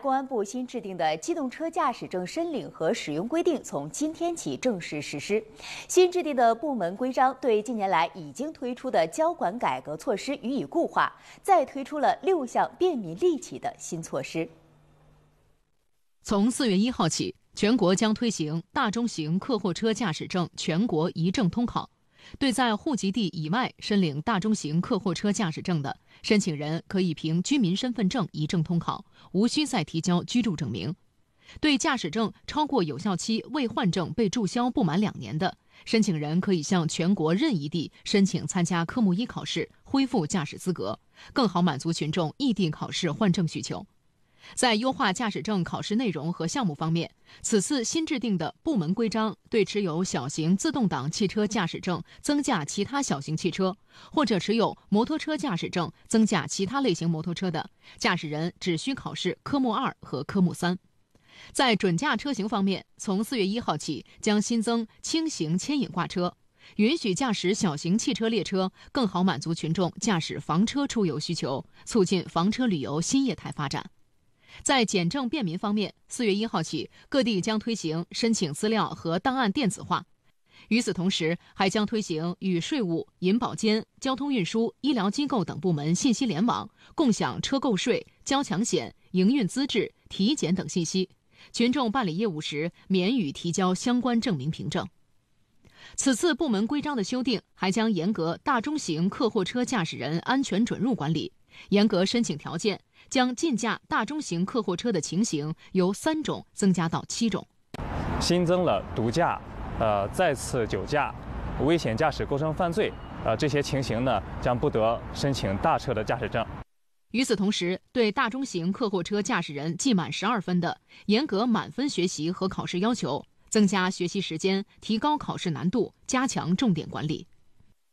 公安部新制定的《机动车驾驶证申领和使用规定》从今天起正式实施。新制定的部门规章对近年来已经推出的交管改革措施予以固化，再推出了六项便民利企的新措施。从四月一号起，全国将推行大中型客货车驾驶证全国一证通考。对在户籍地以外申领大中型客货车驾驶证的申请人，可以凭居民身份证一证通考，无需再提交居住证明。对驾驶证超过有效期未换证被注销不满两年的申请人，可以向全国任意地申请参加科目一考试，恢复驾驶资格，更好满足群众异地考试换证需求。在优化驾驶证考试内容和项目方面，此次新制定的部门规章对持有小型自动挡汽车驾驶证增驾其他小型汽车，或者持有摩托车驾驶证增驾其他类型摩托车的驾驶人，只需考试科目二和科目三。在准驾车型方面，从四月一号起将新增轻型牵引挂车，允许驾驶小型汽车列车，更好满足群众驾驶房车出游需求，促进房车旅游新业态发展。在简政便民方面，四月一号起，各地将推行申请资料和档案电子化。与此同时，还将推行与税务、银保监、交通运输、医疗机构等部门信息联网，共享车购税、交强险、营运资质、体检等信息，群众办理业务时免予提交相关证明凭证。此次部门规章的修订还将严格大中型客货车驾驶人安全准入管理。严格申请条件，将禁驾大中型客货车的情形由三种增加到七种，新增了毒驾、呃再次酒驾、危险驾驶构成犯罪，呃这些情形呢将不得申请大车的驾驶证。与此同时，对大中型客货车驾驶人记满十二分的，严格满分学习和考试要求，增加学习时间，提高考试难度，加强重点管理。